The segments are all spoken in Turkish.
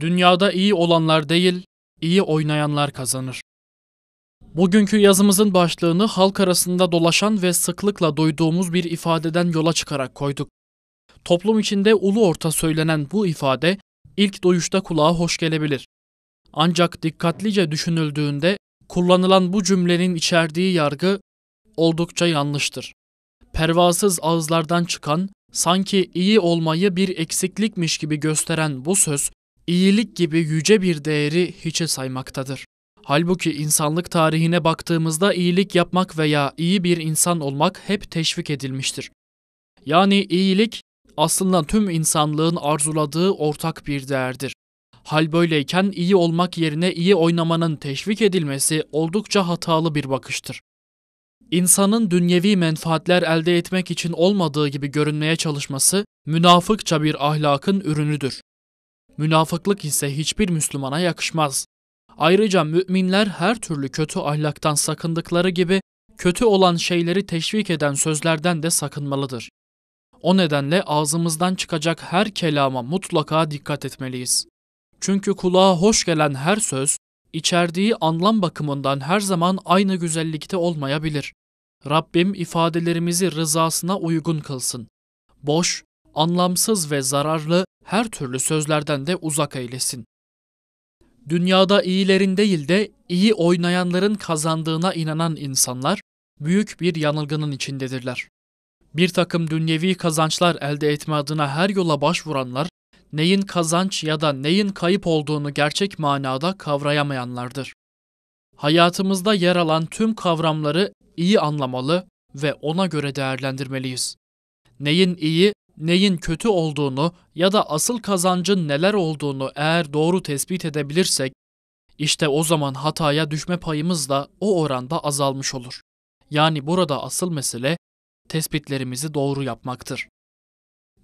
Dünyada iyi olanlar değil, iyi oynayanlar kazanır. Bugünkü yazımızın başlığını halk arasında dolaşan ve sıklıkla duyduğumuz bir ifadeden yola çıkarak koyduk. Toplum içinde ulu orta söylenen bu ifade ilk duyuşta kulağa hoş gelebilir. Ancak dikkatlice düşünüldüğünde kullanılan bu cümlenin içerdiği yargı oldukça yanlıştır. Pervasız ağızlardan çıkan, sanki iyi olmayı bir eksiklikmiş gibi gösteren bu söz iyilik gibi yüce bir değeri hiçe saymaktadır. Halbuki insanlık tarihine baktığımızda iyilik yapmak veya iyi bir insan olmak hep teşvik edilmiştir. Yani iyilik aslında tüm insanlığın arzuladığı ortak bir değerdir. Hal böyleyken iyi olmak yerine iyi oynamanın teşvik edilmesi oldukça hatalı bir bakıştır. İnsanın dünyevi menfaatler elde etmek için olmadığı gibi görünmeye çalışması münafıkça bir ahlakın ürünüdür. Münafıklık ise hiçbir Müslümana yakışmaz. Ayrıca müminler her türlü kötü ahlaktan sakındıkları gibi kötü olan şeyleri teşvik eden sözlerden de sakınmalıdır. O nedenle ağzımızdan çıkacak her kelama mutlaka dikkat etmeliyiz. Çünkü kulağa hoş gelen her söz, içerdiği anlam bakımından her zaman aynı güzellikte olmayabilir. Rabbim ifadelerimizi rızasına uygun kılsın. Boş, anlamsız ve zararlı her türlü sözlerden de uzak eylesin. Dünyada iyilerin değil de iyi oynayanların kazandığına inanan insanlar büyük bir yanılgının içindedirler. Bir takım dünyevi kazançlar elde etme adına her yola başvuranlar, neyin kazanç ya da neyin kayıp olduğunu gerçek manada kavrayamayanlardır. Hayatımızda yer alan tüm kavramları iyi anlamalı ve ona göre değerlendirmeliyiz. Neyin iyi neyin kötü olduğunu ya da asıl kazancın neler olduğunu eğer doğru tespit edebilirsek, işte o zaman hataya düşme payımız da o oranda azalmış olur. Yani burada asıl mesele tespitlerimizi doğru yapmaktır.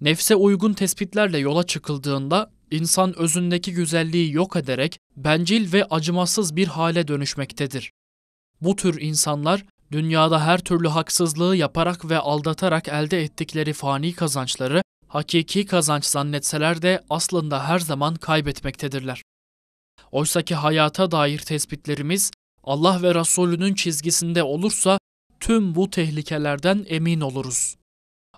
Nefse uygun tespitlerle yola çıkıldığında insan özündeki güzelliği yok ederek bencil ve acımasız bir hale dönüşmektedir. Bu tür insanlar Dünyada her türlü haksızlığı yaparak ve aldatarak elde ettikleri fani kazançları hakiki kazanç zannetseler de aslında her zaman kaybetmektedirler. Oysaki hayata dair tespitlerimiz Allah ve Resulünün çizgisinde olursa tüm bu tehlikelerden emin oluruz.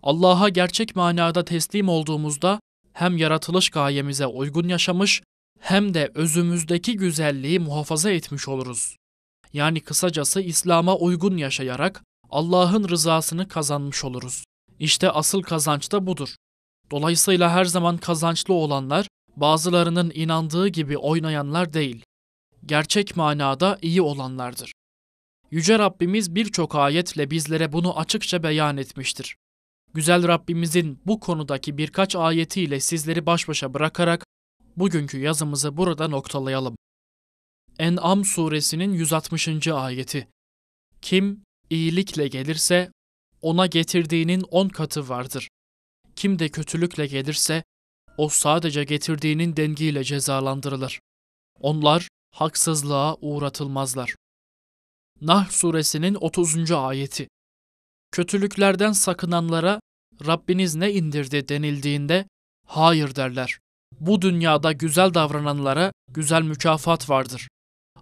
Allah'a gerçek manada teslim olduğumuzda hem yaratılış gayemize uygun yaşamış hem de özümüzdeki güzelliği muhafaza etmiş oluruz yani kısacası İslam'a uygun yaşayarak Allah'ın rızasını kazanmış oluruz. İşte asıl kazanç da budur. Dolayısıyla her zaman kazançlı olanlar bazılarının inandığı gibi oynayanlar değil. Gerçek manada iyi olanlardır. Yüce Rabbimiz birçok ayetle bizlere bunu açıkça beyan etmiştir. Güzel Rabbimizin bu konudaki birkaç ayetiyle sizleri baş başa bırakarak bugünkü yazımızı burada noktalayalım. En'am suresinin 160. ayeti. Kim iyilikle gelirse ona getirdiğinin on katı vardır. Kim de kötülükle gelirse o sadece getirdiğinin dengiyle cezalandırılır. Onlar haksızlığa uğratılmazlar. Nahl suresinin 30. ayeti. Kötülüklerden sakınanlara Rabbiniz ne indirdi denildiğinde hayır derler. Bu dünyada güzel davrananlara güzel mükafat vardır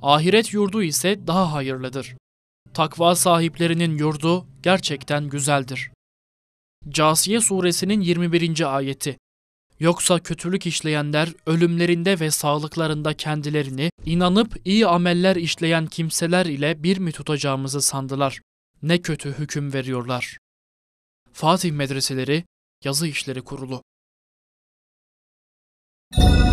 ahiret yurdu ise daha hayırlıdır. Takva sahiplerinin yurdu gerçekten güzeldir. Casiye suresinin 21. ayeti Yoksa kötülük işleyenler ölümlerinde ve sağlıklarında kendilerini inanıp iyi ameller işleyen kimseler ile bir mi tutacağımızı sandılar. Ne kötü hüküm veriyorlar. Fatih Medreseleri Yazı İşleri Kurulu Müzik